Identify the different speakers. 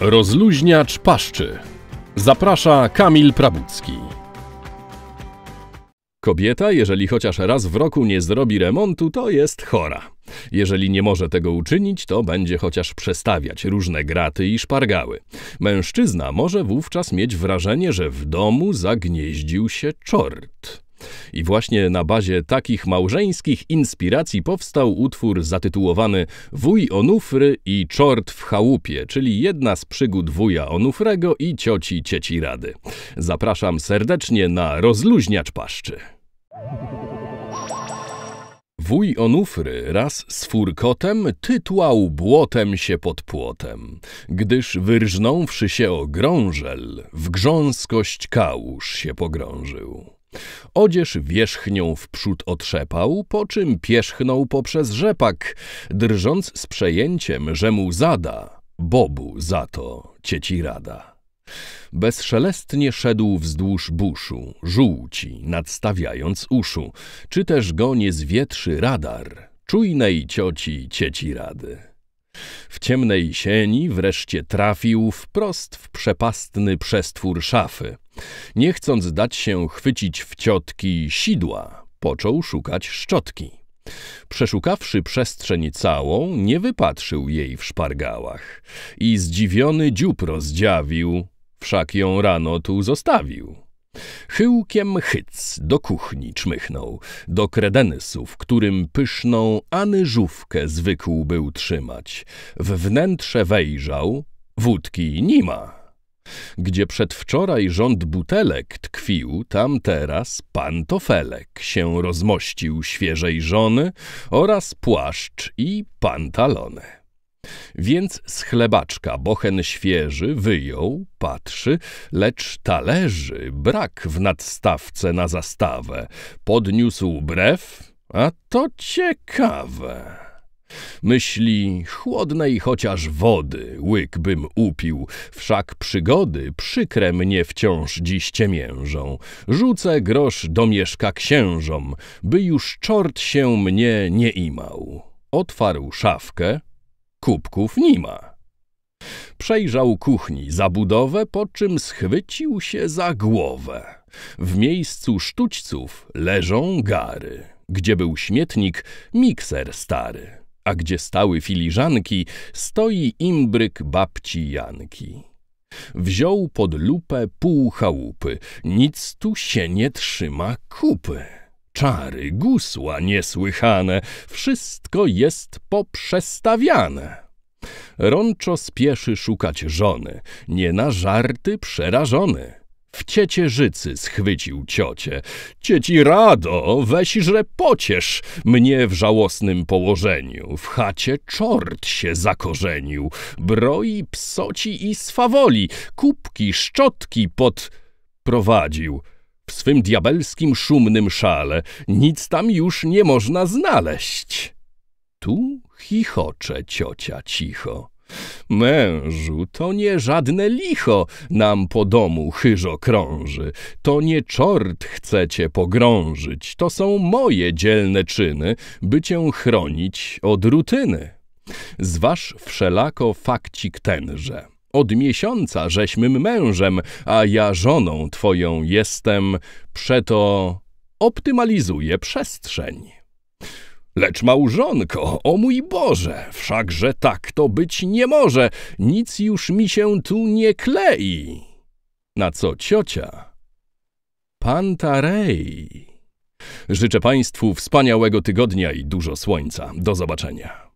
Speaker 1: Rozluźniacz paszczy. Zaprasza Kamil Prabucki. Kobieta, jeżeli chociaż raz w roku nie zrobi remontu, to jest chora. Jeżeli nie może tego uczynić, to będzie chociaż przestawiać różne graty i szpargały. Mężczyzna może wówczas mieć wrażenie, że w domu zagnieździł się czort. I właśnie na bazie takich małżeńskich inspiracji powstał utwór zatytułowany Wuj Onufry i Czort w chałupie, czyli jedna z przygód wuja Onufrego i cioci cieci Rady. Zapraszam serdecznie na rozluźniacz paszczy. Wuj Onufry raz z furkotem tytłał błotem się pod płotem, gdyż wyrżnąwszy się o grążel, w grząskość kałuż się pogrążył. Odzież wierzchnią wprzód otrzepał, po czym pierzchnął poprzez rzepak, drżąc z przejęciem, że mu zada, Bobu za to cieci rada. Bezszelestnie szedł wzdłuż buszu, żółci, nadstawiając uszu, czy też go nie zwietrzy radar, czujnej cioci cieci rady. W ciemnej sieni wreszcie trafił wprost w przepastny przestwór szafy – nie chcąc dać się chwycić w ciotki sidła, począł szukać szczotki. Przeszukawszy przestrzeń całą, nie wypatrzył jej w szpargałach i zdziwiony dziób rozdziawił, wszak ją rano tu zostawił. Chyłkiem chyc do kuchni czmychnął, do kredensu, w którym pyszną anyżówkę zwykł był trzymać. W wnętrze wejrzał, wódki nie ma gdzie przedwczoraj rząd butelek tkwił, tam teraz pantofelek się rozmościł świeżej żony oraz płaszcz i pantalony. Więc z chlebaczka bochen świeży wyjął, patrzy, lecz talerzy brak w nadstawce na zastawę. Podniósł brew, a to ciekawe. Myśli chłodnej chociaż wody łyk bym upił, wszak przygody przykre mnie wciąż dziś ciemiężą. Rzucę grosz do mieszka księżom, by już czort się mnie nie imał. Otwarł szafkę, kubków nie ma. Przejrzał kuchni budowę, po czym schwycił się za głowę. W miejscu sztućców leżą gary, gdzie był śmietnik, mikser stary a gdzie stały filiżanki, stoi imbryk babci Janki. Wziął pod lupę pół chałupy, nic tu się nie trzyma kupy. Czary, gusła niesłychane, wszystko jest poprzestawiane. Ronczo spieszy szukać żony, nie na żarty przerażony w ciecierzycy schwycił ciocie. Cieci rado, że pociesz mnie w żałosnym położeniu. W chacie czort się zakorzenił, broi, psoci i swawoli, kubki, szczotki podprowadził. W swym diabelskim szumnym szale nic tam już nie można znaleźć. Tu chichocze ciocia cicho. Mężu, to nie żadne licho nam po domu chyżo krąży. To nie czort chce cię pogrążyć. To są moje dzielne czyny, by cię chronić od rutyny. Zważ wszelako fakcik tenże. Od miesiąca żeśmy mężem, a ja żoną twoją jestem, przeto optymalizuję przestrzeń. Lecz małżonko, o mój Boże, wszakże tak to być nie może, nic już mi się tu nie klei. Na co ciocia? Pantarei. Życzę Państwu wspaniałego tygodnia i dużo słońca. Do zobaczenia.